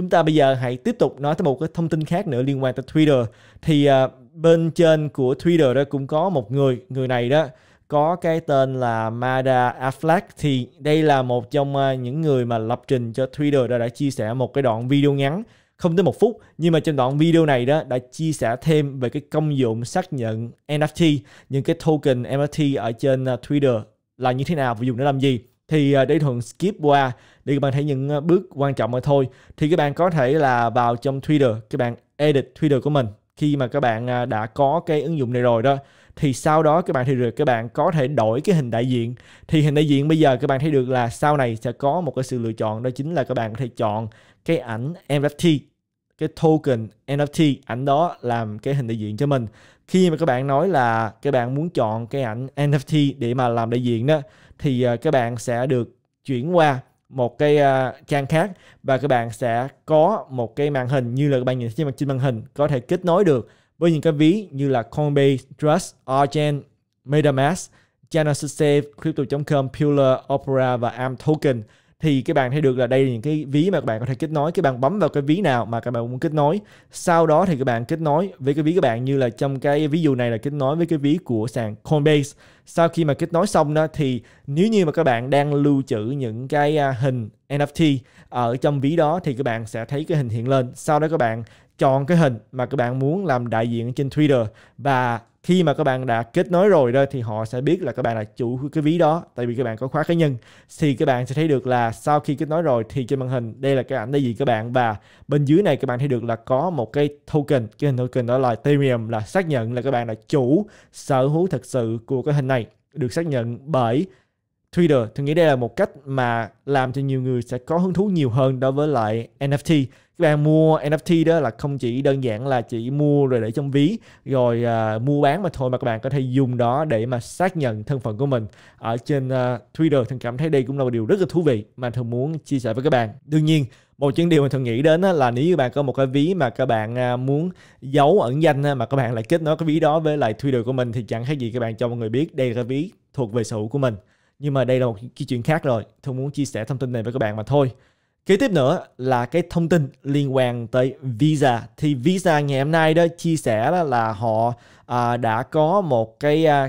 chúng ta bây giờ hãy tiếp tục nói tới một cái thông tin khác nữa liên quan tới Twitter thì uh, bên trên của Twitter đó cũng có một người người này đó có cái tên là Mada Affleck thì đây là một trong uh, những người mà lập trình cho Twitter đã đã chia sẻ một cái đoạn video ngắn không tới một phút nhưng mà trong đoạn video này đó đã chia sẻ thêm về cái công dụng xác nhận NFT những cái token NFT ở trên à, Twitter là như thế nào và dùng để làm gì thì à, để thường skip qua để các bạn thấy những à, bước quan trọng mà thôi thì các bạn có thể là vào trong Twitter các bạn edit Twitter của mình khi mà các bạn à, đã có cái ứng dụng này rồi đó thì sau đó các bạn thấy được các bạn có thể đổi cái hình đại diện thì hình đại diện bây giờ các bạn thấy được là sau này sẽ có một cái sự lựa chọn đó chính là các bạn có thể chọn cái ảnh NFT cái token NFT ảnh đó làm cái hình đại diện cho mình khi mà các bạn nói là các bạn muốn chọn cái ảnh NFT để mà làm đại diện đó thì à, các bạn sẽ được chuyển qua một cái à, trang khác và các bạn sẽ có một cái màn hình như là các bạn nhìn trên màn, trên màn hình có thể kết nối được với những cái ví như là Coinbase, Trust, Argent, MetaMask, Genesis Safe, Crypto.com, Pillar, Opera và AM Token thì các bạn thấy được là đây là những cái ví mà các bạn có thể kết nối các bạn bấm vào cái ví nào mà các bạn muốn kết nối sau đó thì các bạn kết nối với cái ví các bạn như là trong cái ví dụ này là kết nối với cái ví của sàn Coinbase sau khi mà kết nối xong đó thì nếu như mà các bạn đang lưu trữ những cái à, hình NFT ở trong ví đó thì các bạn sẽ thấy cái hình hiện lên sau đó các bạn chọn cái hình mà các bạn muốn làm đại diện trên Twitter và khi mà các bạn đã kết nối rồi đó thì họ sẽ biết là các bạn là chủ của cái ví đó tại vì các bạn có khóa cá nhân thì các bạn sẽ thấy được là sau khi kết nối rồi thì trên màn hình đây là cái ảnh đại diện các bạn và bên dưới này các bạn thấy được là có một cái token cái hình token đó là Ethereum là xác nhận là các bạn là chủ sở hữu thật sự của cái hình này được xác nhận bởi Twitter. Tôi nghĩ đây là một cách mà làm cho nhiều người sẽ có hứng thú nhiều hơn đối với lại NFT. Các bạn mua NFT đó là không chỉ đơn giản là chỉ mua rồi để trong ví rồi uh, mua bán mà thôi mà các bạn có thể dùng đó để mà xác nhận thân phận của mình ở trên uh, Twitter. Thường cảm thấy đây cũng là một điều rất là thú vị mà thường muốn chia sẻ với các bạn. Đương nhiên một những điều mà thường nghĩ đến là nếu như bạn có một cái ví mà các bạn à, muốn giấu ẩn danh mà các bạn lại kết nối cái ví đó với lại Twitter của mình thì chẳng khác gì các bạn cho mọi người biết đây là cái ví thuộc về sở hữu của mình nhưng mà đây là một cái chuyện khác rồi tôi muốn chia sẻ thông tin này với các bạn mà thôi kế tiếp nữa là cái thông tin liên quan tới visa thì visa ngày hôm nay đó chia sẻ đó là họ à, đã có một cái à,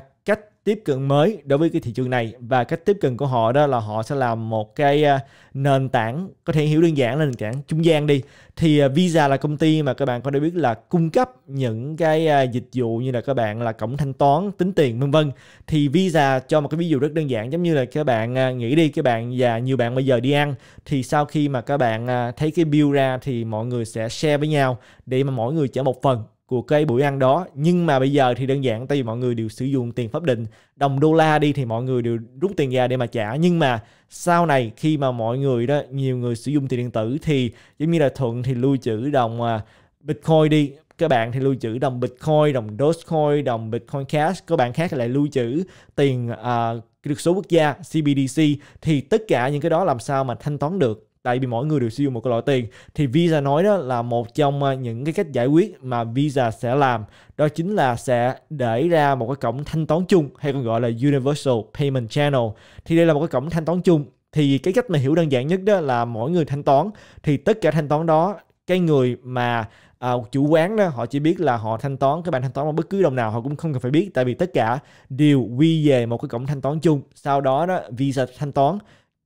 tiếp cận mới đối với cái thị trường này và cách tiếp cận của họ đó là họ sẽ làm một cái à, nền tảng có thể hiểu đơn giản là nền tảng trung gian đi thì à, Visa là công ty mà các bạn có thể biết là cung cấp những cái à, dịch vụ như là các bạn là cổng thanh toán tính tiền vân vân thì Visa cho một cái ví dụ rất đơn giản giống như là các bạn nghĩ đi các bạn và nhiều bạn bây giờ đi ăn thì sau khi mà các bạn thấy cái bill ra thì mọi người sẽ share với nhau để mà mỗi người trả một phần của cây buổi ăn đó nhưng mà bây giờ thì đơn giản tại vì mọi người đều sử dụng tiền pháp định đồng đô la đi thì mọi người đều rút tiền ra để mà trả nhưng mà sau này khi mà mọi người đó nhiều người sử dụng tiền điện tử thì giống như là thuận thì lưu trữ đồng à, bitcoin đi các bạn thì lưu trữ đồng bitcoin đồng dogecoin đồng bitcoin cash các bạn khác lại lưu trữ tiền uh, được số quốc gia cbdc thì tất cả những cái đó làm sao mà thanh toán được tại vì mỗi người đều sử dụng một cái loại tiền thì Visa nói đó là một trong à, những cái cách giải quyết mà Visa sẽ làm đó chính là sẽ để ra một cái cổng thanh toán chung hay còn gọi là Universal Payment Channel thì đây là một cái cổng thanh toán chung thì cái cách mà hiểu đơn giản nhất đó là mỗi người thanh toán thì tất cả thanh toán đó cái người mà à, chủ quán đó họ chỉ biết là họ thanh toán các bạn thanh toán bất cứ đồng nào họ cũng không cần phải biết tại vì tất cả đều quy về một cái cổng thanh toán chung sau đó đó visa thanh toán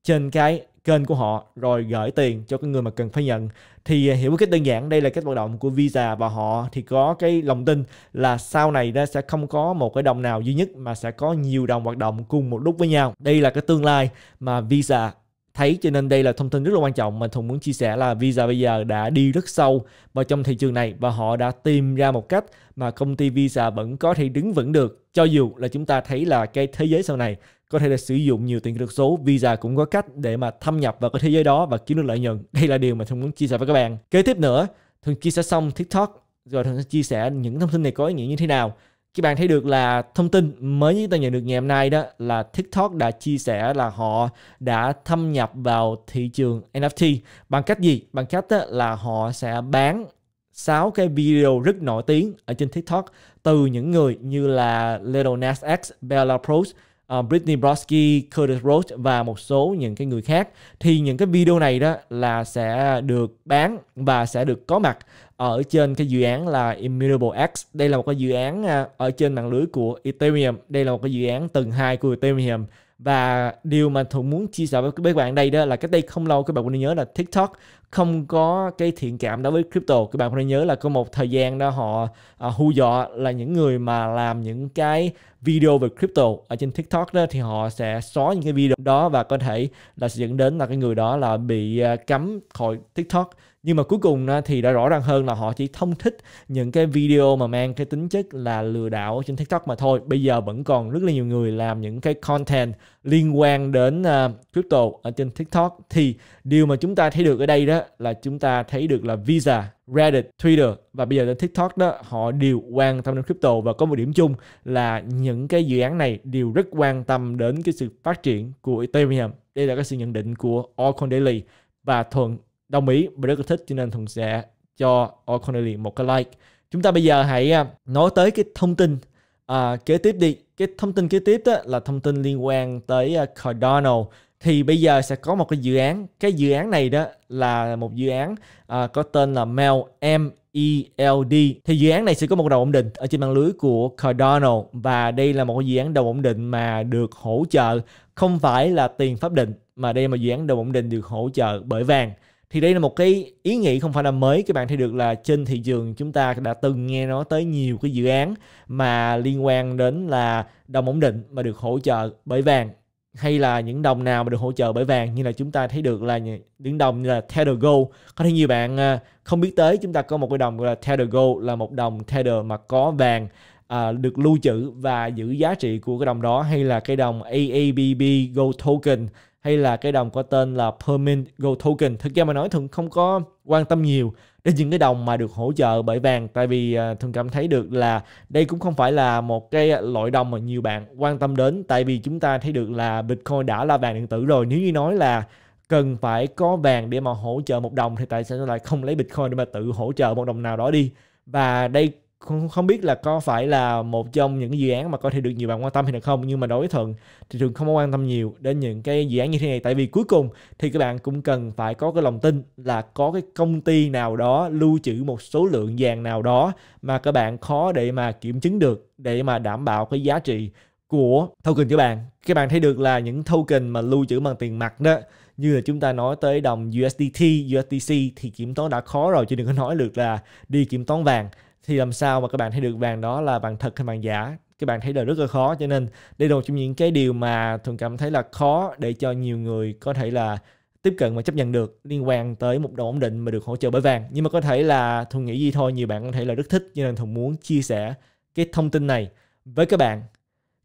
trên cái kênh của họ rồi gửi tiền cho cái người mà cần phải nhận thì à, hiểu một cách đơn giản đây là cách hoạt động của Visa và họ thì có cái lòng tin là sau này nó sẽ không có một cái đồng nào duy nhất mà sẽ có nhiều đồng hoạt động cùng một lúc với nhau đây là cái tương lai mà Visa thấy cho nên đây là thông tin rất là quan trọng mà Thùng muốn chia sẻ là Visa bây giờ đã đi rất sâu vào trong thị trường này và họ đã tìm ra một cách mà công ty Visa vẫn có thể đứng vững được cho dù là chúng ta thấy là cái thế giới sau này có thể là sử dụng nhiều tiền kỹ thuật số Visa cũng có cách để mà thâm nhập vào cái thế giới đó và kiếm được lợi nhuận đây là điều mà thường muốn chia sẻ với các bạn kế tiếp nữa thường chia sẻ xong TikTok rồi thường sẽ chia sẻ những thông tin này có ý nghĩa như thế nào các bạn thấy được là thông tin mới nhất ta nhận được ngày hôm nay đó là TikTok đã chia sẻ là họ đã thâm nhập vào thị trường NFT bằng cách gì? Bằng cách là họ sẽ bán 6 cái video rất nổi tiếng ở trên TikTok từ những người như là Little Nas X, Bella Prose uh, Britney Broski, Curtis Rose và một số những cái người khác thì những cái video này đó là sẽ được bán và sẽ được có mặt ở trên cái dự án là Immutable X. Đây là một cái dự án ờ, ở trên mạng lưới của Ethereum. Đây là một cái dự án tầng 2 của Ethereum và điều mà thuận muốn chia sẻ với các bạn đây đó là cách đây không lâu các bạn cũng nhớ là tiktok không có cái thiện cảm đối với crypto các bạn cũng nhớ là có một thời gian đó họ à, hù dọa là những người mà làm những cái video về crypto ở trên TikTok đó thì họ sẽ xóa những cái video đó và có thể là sẽ dẫn đến là cái người đó là bị à, cấm khỏi TikTok nhưng mà cuối cùng thì đã rõ ràng hơn là họ chỉ thông thích những cái video mà mang cái tính chất là lừa đảo trên TikTok mà thôi. Bây giờ vẫn còn rất là nhiều người làm những cái content liên quan đến à, crypto ở trên TikTok thì điều mà chúng ta thấy được ở đây đó là chúng ta thấy được là Visa Reddit, Twitter và bây giờ đến TikTok đó họ đều quan tâm đến crypto và có một điểm chung là những cái dự án này đều rất quan tâm đến cái sự phát triển của Ethereum. Đây là cái sự nhận định của Orcon Daily và Thuận đồng ý và rất là thích cho nên Thuận sẽ cho Orcon Daily một cái like. Chúng ta bây giờ hãy à, nói tới cái thông tin à, kế tiếp đi. Cái thông tin kế tiếp đó là thông tin liên quan tới à, Cardano thì bây giờ sẽ có một cái dự án cái dự án này đó là một dự án uh, có tên là Mail M e L D. thì dự án này sẽ có một đầu ổn định ở trên mạng lưới của Cardano và đây là một dự án đầu ổn định mà được hỗ trợ không phải là tiền pháp định mà đây là một dự án đầu ổn định được hỗ trợ bởi vàng thì đây là một cái ý nghĩ không phải là mới các bạn thấy được là trên thị trường chúng ta đã từng nghe nói tới nhiều cái dự án mà liên quan đến là đồng ổn định mà được hỗ trợ bởi vàng hay là những đồng nào mà được hỗ trợ bởi vàng như là chúng ta thấy được là những đồng như là Tether Gold có thể nhiều bạn à, không biết tới chúng ta có một cái đồng gọi là Tether Gold là một đồng Tether mà có vàng à, được lưu trữ và giữ giá trị của cái đồng đó hay là cái đồng AABB Gold Token hay là cái đồng có tên là Permanent Gold Token. Thực ra mà nói thường không có quan tâm nhiều đến những cái đồng mà được hỗ trợ bởi vàng tại vì à, thường cảm thấy được là đây cũng không phải là một cái loại đồng mà nhiều bạn quan tâm đến tại vì chúng ta thấy được là Bitcoin đã là vàng điện tử rồi. Nếu như nói là cần phải có vàng để mà hỗ trợ một đồng thì tại sao lại không lấy Bitcoin để mà tự hỗ trợ một đồng nào đó đi. Và đây không, không biết là có phải là một trong những dự án mà có thể được nhiều bạn quan tâm hay là không nhưng mà đối với thuận thì thường không có quan tâm nhiều đến những cái dự án như thế này tại vì cuối cùng thì các bạn cũng cần phải có cái lòng tin là có cái công ty nào đó lưu trữ một số lượng vàng nào đó mà các bạn khó để mà kiểm chứng được để mà đảm bảo cái giá trị của token cho bạn các bạn thấy được là những token mà lưu trữ bằng tiền mặt đó như là chúng ta nói tới đồng USDT, USDC thì kiểm toán đã khó rồi chứ đừng có nói được là đi kiểm toán vàng thì làm sao mà các bạn thấy được vàng đó là vàng thật hay vàng giả các bạn thấy là rất là khó cho nên đây là một trong những cái điều mà thường cảm thấy là khó để cho nhiều người có thể là tiếp cận và chấp nhận được liên quan tới một đồng ổn định mà được hỗ trợ bởi vàng nhưng mà có thể là thuần nghĩ gì thôi nhiều bạn có thể là rất thích cho nên thuần muốn chia sẻ cái thông tin này với các bạn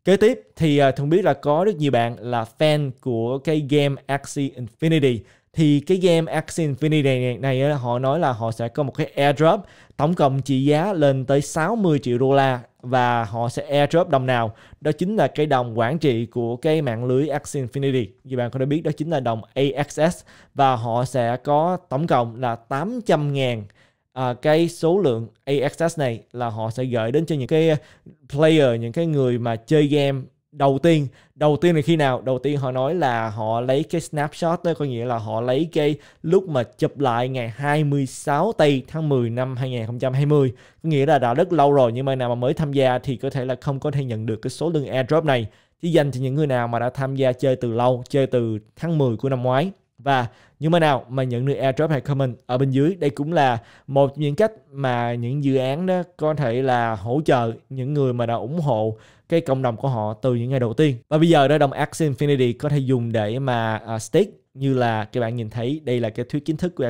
kế tiếp thì à, thuần biết là có rất nhiều bạn là fan của cái game Axie Infinity thì cái game Axie Infinity này, này họ nói là họ sẽ có một cái airdrop tổng cộng trị giá lên tới 60 triệu đô la và họ sẽ airdrop đồng nào đó chính là cái đồng quản trị của cái mạng lưới Axie Infinity như bạn có đã biết đó chính là đồng AXS và họ sẽ có tổng cộng là 800 ngàn à, cái số lượng AXS này là họ sẽ gửi đến cho những cái à, player những cái người mà chơi game đầu tiên đầu tiên là khi nào đầu tiên họ nói là họ lấy cái snapshot đó có nghĩa là họ lấy cái lúc mà chụp lại ngày 26 tây tháng 10 năm 2020 có nghĩa là đã rất lâu rồi nhưng mà nào mà mới tham gia thì có thể là không có thể nhận được cái số lượng airdrop này chỉ dành cho những người nào mà đã tham gia chơi từ lâu chơi từ tháng 10 của năm ngoái và những bạn nào mà nhận được airdrop hay comment ở bên dưới đây cũng là một những cách mà những dự án đó có thể là hỗ trợ những người mà đã ủng hộ cái cộng đồng của họ từ những ngày đầu tiên và bây giờ đó đồng Axie Infinity có thể dùng để mà uh, stake như là các bạn nhìn thấy đây là cái thuyết kiến thức của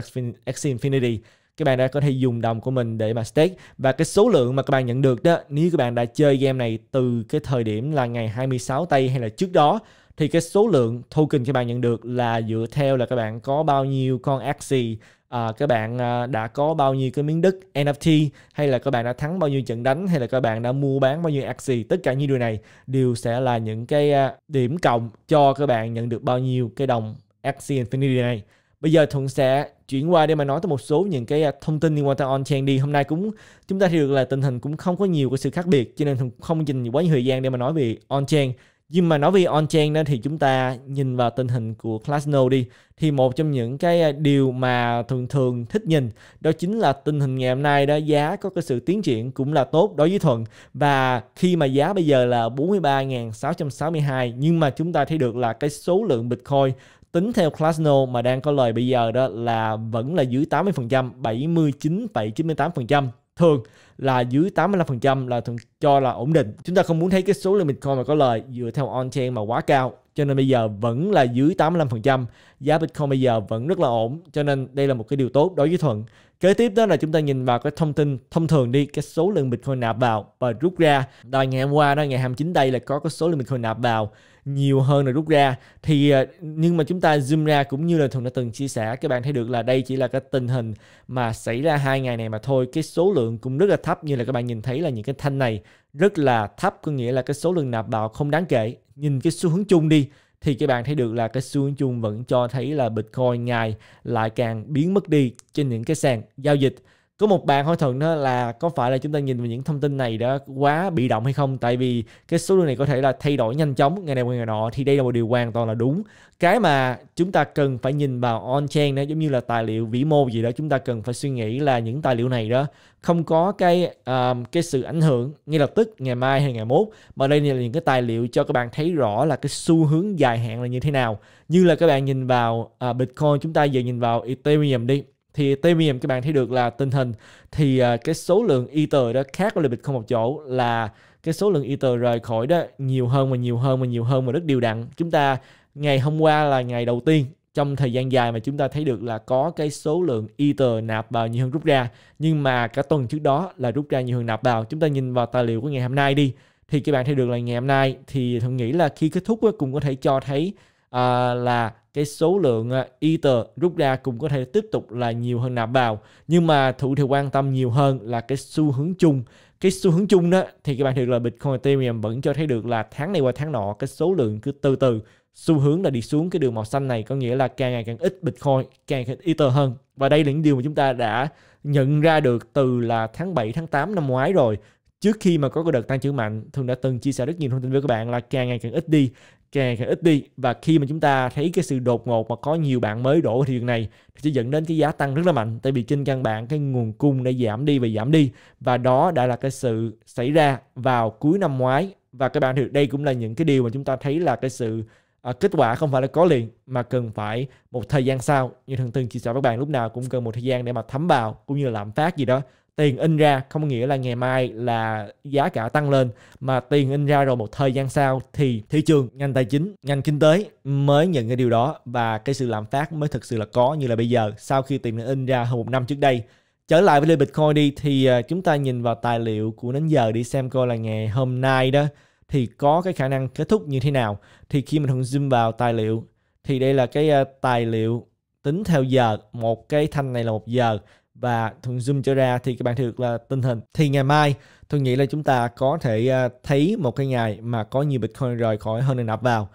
Axie Infinity các bạn đã có thể dùng đồng của mình để mà stake và cái số lượng mà các bạn nhận được đó nếu các bạn đã chơi game này từ cái thời điểm là ngày 26 tây hay là trước đó thì cái số lượng token các bạn nhận được là dựa theo là các bạn có bao nhiêu con Axie à, các bạn ờ, đã có bao nhiêu cái miếng đất NFT hay là các bạn đã thắng bao nhiêu trận đánh hay là các bạn đã mua bán bao nhiêu axi tất cả những điều này đều sẽ là những cái ờ, điểm cộng cho các bạn nhận được bao nhiêu cái đồng axi Infinity này bây giờ thuận sẽ chuyển qua để mà nói tới một số những cái thông tin liên quan tới on chain đi hôm nay cũng chúng ta thấy được là tình hình cũng không có nhiều cái sự khác biệt cho nên thuận không dành quá nhiều thời gian để mà nói về on chain nhưng mà nói về on-chain đó thì chúng ta nhìn vào tình hình của Classno đi thì một trong những cái à, điều mà thường thường thích nhìn đó chính là tình hình ngày hôm nay đó giá có cái sự tiến triển cũng là tốt đối với Thuận và khi mà giá bây giờ là 43.662 nhưng mà chúng ta thấy được là cái số lượng Bitcoin tính theo Classno mà đang có lời bây giờ đó là vẫn là dưới 80%, 79,98% thường là dưới 85% là thường cho là ổn định. Chúng ta không muốn thấy cái số lượng Bitcoin mà có lời dựa theo on-chain mà quá cao. Cho nên bây giờ vẫn là dưới 85%, giá Bitcoin bây giờ vẫn rất là ổn. Cho nên đây là một cái điều tốt đối với Thuận. Kế tiếp đó là chúng ta nhìn vào cái thông tin thông thường đi, cái số lượng Bitcoin nạp vào và rút ra. Đòi ngày hôm qua đó, ngày 29 đây là có cái số lượng Bitcoin nạp vào nhiều hơn là rút ra thì ờ, nhưng mà chúng ta zoom ra cũng như là thường đã từng chia sẻ các bạn thấy được là đây chỉ là cái tình hình mà xảy ra hai ngày này mà thôi cái số lượng cũng rất là thấp như là các bạn nhìn thấy là những cái thanh này rất là thấp có nghĩa là cái số lượng nạp vào không đáng kể nhìn cái xu hướng chung đi thì các bạn thấy được là cái xu hướng chung vẫn cho thấy là Bitcoin ngày lại càng biến mất đi trên những cái sàn giao dịch có một bạn hỏi thuận đó là có phải là chúng ta nhìn vào những thông tin này đã quá bị động hay không tại vì cái số lượng này có thể là thay đổi nhanh chóng ngày này qua ngày nọ thì đây là một điều hoàn toàn là đúng cái mà chúng ta cần phải nhìn vào on chain đó giống như là tài liệu vĩ mô gì đó chúng ta cần phải suy nghĩ là những tài liệu này đó không có cái um, cái sự ảnh hưởng ngay lập tức ngày mai hay ngày mốt mà đây là những cái tài liệu cho các bạn thấy rõ là cái xu hướng dài hạn là như thế nào như là các bạn nhìn vào uh, bitcoin chúng ta giờ nhìn vào ethereum đi thì Temium các bạn thấy được là tình hình thì à, cái số lượng Ether đó khác với Limit không một chỗ là cái số lượng Ether rời khỏi đó nhiều hơn và nhiều hơn và nhiều hơn và rất đều đặn. Chúng ta ngày hôm qua là ngày đầu tiên trong thời gian dài mà chúng ta thấy được là có cái số lượng Ether nạp vào nhiều hơn rút ra nhưng mà cả tuần trước đó là rút ra nhiều hơn nạp vào. Chúng ta nhìn vào tài liệu của ngày hôm nay đi thì các bạn thấy được là ngày hôm nay thì thằng nghĩ là khi kết thúc cũng có thể cho thấy à, là cái số lượng ờ, ether rút ra cũng có thể tiếp tục là nhiều hơn nạp vào nhưng mà thủ thì quan tâm nhiều hơn là cái xu hướng chung cái xu hướng chung đó thì các bạn thiệt là Bitcoin Ethereum vẫn cho thấy được là tháng này qua tháng nọ cái số lượng cứ từ từ xu hướng là đi xuống cái đường màu xanh này có nghĩa là càng ngày càng ít Bitcoin càng ít Ether hơn và đây là những điều mà chúng ta đã nhận ra được từ là tháng 7 tháng 8 năm ngoái rồi trước khi mà có cái đợt tăng trưởng mạnh thường đã từng chia sẻ rất nhiều thông tin với các bạn là càng ngày càng ít đi càng ngày càng ít đi và khi mà chúng ta thấy cái sự đột ngột mà có nhiều bạn mới đổ vào thị trường này thì sẽ dẫn đến cái giá tăng rất là mạnh tại vì trên căn bản cái nguồn cung đã giảm đi và giảm đi và đó đã là cái sự xảy ra vào cuối năm ngoái và các bạn thì đây cũng là những cái điều mà chúng ta thấy là cái sự à, kết quả không phải là có liền mà cần phải một thời gian sau như thường từng chia sẻ với các bạn lúc nào cũng cần một thời gian để mà thấm vào cũng như là lạm phát gì đó tiền in ra không có nghĩa là ngày mai là giá cả tăng lên mà tiền in ra rồi một thời gian sau thì thị trường ngành tài chính ngành kinh tế mới nhận cái điều đó và cái sự lạm phát mới thực sự là có như là bây giờ sau khi tiền in ra hơn một năm trước đây trở lại với Bitcoin đi thì ờ, chúng ta nhìn vào tài liệu của đến giờ đi xem coi là ngày hôm nay đó thì có cái khả năng kết thúc như thế nào thì khi mình zoom vào tài liệu thì đây là cái ờ, tài liệu tính theo giờ một cái thanh này là một giờ và thuận zoom trở ra thì các bạn thấy được là tình hình thì ngày mai tôi nghĩ là chúng ta có thể à, thấy một cái ngày mà có nhiều bitcoin rời khỏi hơn là nạp vào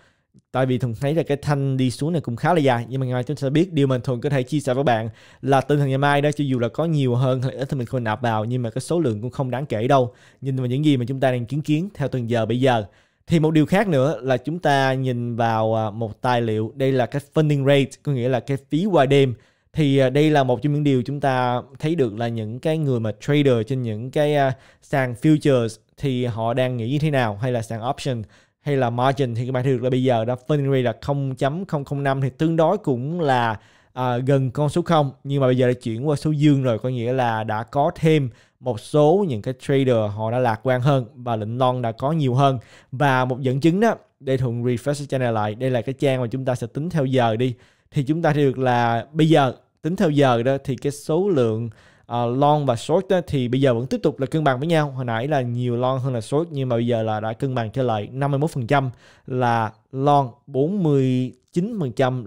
tại vì thường thấy là cái thanh đi xuống này cũng khá là dài nhưng mà ngày mai chúng ta biết điều mình thường có thể chia sẻ với bạn là tinh thần ngày mai đó cho dù là có nhiều hơn hay ít thì mình không nạp vào nhưng mà cái số lượng cũng không đáng kể đâu nhưng mà những gì mà chúng ta đang chứng kiến theo từng giờ bây giờ thì một điều khác nữa là chúng ta nhìn vào à, một tài liệu đây là cái funding rate có nghĩa là cái phí qua đêm thì à, đây là một trong những điều chúng ta thấy được là những cái người mà trader trên những cái à, sàn futures thì họ đang nghĩ như thế nào hay là sàn option hay là margin thì các bạn thấy được là bây giờ đã phân rate là 0.005 thì tương đối cũng là à, gần con số 0 nhưng mà bây giờ đã chuyển qua số dương rồi có nghĩa là đã có thêm một số những cái trader họ đã lạc quan hơn và lệnh non đã có nhiều hơn và một dẫn chứng đó để thuận refresh channel lại đây là cái trang mà chúng ta sẽ tính theo giờ đi thì chúng ta thấy được là bây giờ tính theo giờ đó thì cái số lượng uh, ờ, long và short đó, thì bây giờ vẫn tiếp tục là cân bằng với nhau hồi nãy là nhiều long hơn là short nhưng mà bây giờ là đã cân bằng trở lại 51% là long 49%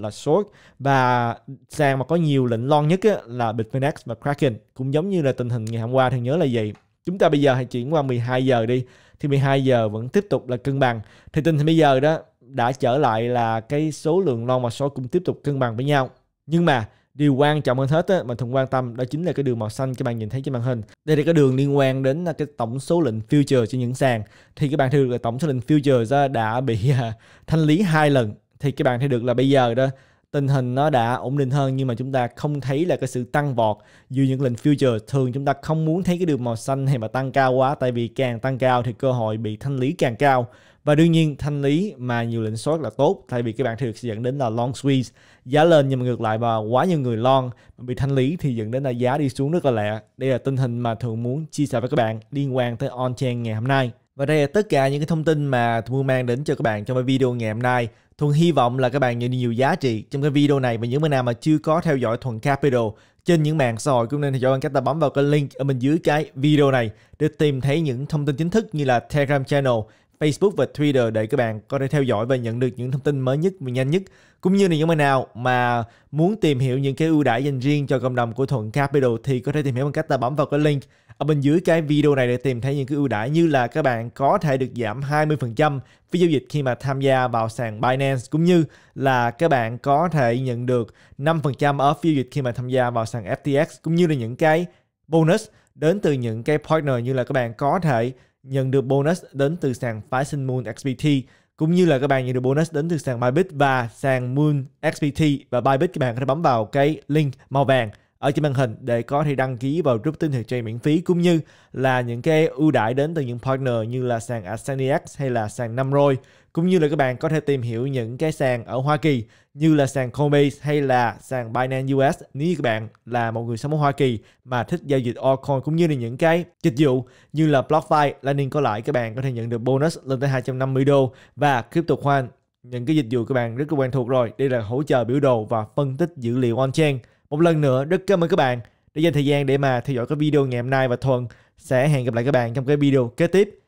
là short và sàn mà có nhiều lệnh long nhất á, là Bitfinex và Kraken cũng giống như là tình hình ngày hôm qua thì nhớ là gì chúng ta bây giờ hãy chuyển qua 12 giờ đi thì 12 giờ vẫn tiếp tục là cân bằng thì tình hình bây giờ đó đã trở lại là cái số lượng long và short cũng tiếp tục cân bằng với nhau nhưng mà Điều quan trọng hơn hết á, mà thường quan tâm đó chính là cái đường màu xanh các bạn nhìn thấy trên màn hình. Đây là cái đường liên quan đến à, cái tổng số lệnh future trên những sàn. Thì các bạn thấy được là tổng số lệnh future đã bị à, thanh lý hai lần. Thì các bạn thấy được là bây giờ đó tình hình nó đã ổn định hơn nhưng mà chúng ta không thấy là cái sự tăng vọt dù những lệnh future thường chúng ta không muốn thấy cái đường màu xanh hay mà tăng cao quá tại vì càng tăng cao thì cơ hội bị thanh lý càng cao và đương nhiên thanh lý mà nhiều lệnh short là tốt thay vì các bạn thường sẽ dẫn đến là long squeeze giá lên nhưng mà ngược lại mà quá nhiều người long bị thanh lý thì dẫn đến là giá đi xuống rất là lẹ đây là tình hình mà thường muốn chia sẻ với các bạn liên quan tới on chain ngày hôm nay và đây là tất cả những cái thông tin mà Thu mang đến cho các bạn trong cái video ngày hôm nay. Thuần hy vọng là các bạn nhận được nhiều giá trị trong cái video này và những bạn nào mà chưa có theo dõi Thuần Capital trên những mạng xã hội cũng nên theo dõi bằng cách là bấm vào cái link ở bên dưới cái video này để tìm thấy những thông tin chính thức như là Telegram channel Facebook và Twitter để các bạn có thể theo dõi và nhận được những thông tin mới nhất và nhanh nhất. Cũng như là những bạn nào mà muốn tìm hiểu những cái ưu đãi dành riêng cho cộng đồng của Thuận Capital thì có thể tìm hiểu bằng cách là bấm vào cái link ở bên dưới cái video này để tìm thấy những cái ưu đãi như là các bạn có thể được giảm 20% phí giao dịch khi mà tham gia vào sàn Binance cũng như là các bạn có thể nhận được 5% ở phí giao dịch khi mà tham gia vào sàn FTX cũng như là những cái bonus đến từ những cái partner như là các bạn có thể nhận được bonus đến từ sàn phái Moon XBT cũng như là các bạn nhận được bonus đến từ sàn Bybit và sàn Moon XBT và Bybit các bạn có thể bấm vào cái link màu vàng ở trên màn hình để có thể đăng ký vào group tin thị trường miễn phí cũng như là những cái ưu đãi đến từ những partner như là sàn ASEANX hay là sàn Namroi cũng như là các bạn có thể tìm hiểu những cái sàn ở Hoa Kỳ như là sàn Coinbase hay là sàn Binance US nếu như các bạn là một người sống ở Hoa Kỳ mà thích giao dịch altcoin cũng như là những cái dịch vụ như là BlockFi, Lightning có lãi các bạn có thể nhận được bonus lên tới 250 đô và CryptoQuant những cái dịch vụ các bạn rất là quen thuộc rồi đây là hỗ trợ biểu đồ và phân tích dữ liệu on-chain một lần nữa rất cảm ơn các bạn đã dành thời gian để mà theo dõi cái video ngày hôm nay và Thuần sẽ hẹn gặp lại các bạn trong cái video kế tiếp.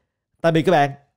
Tạm biệt các bạn.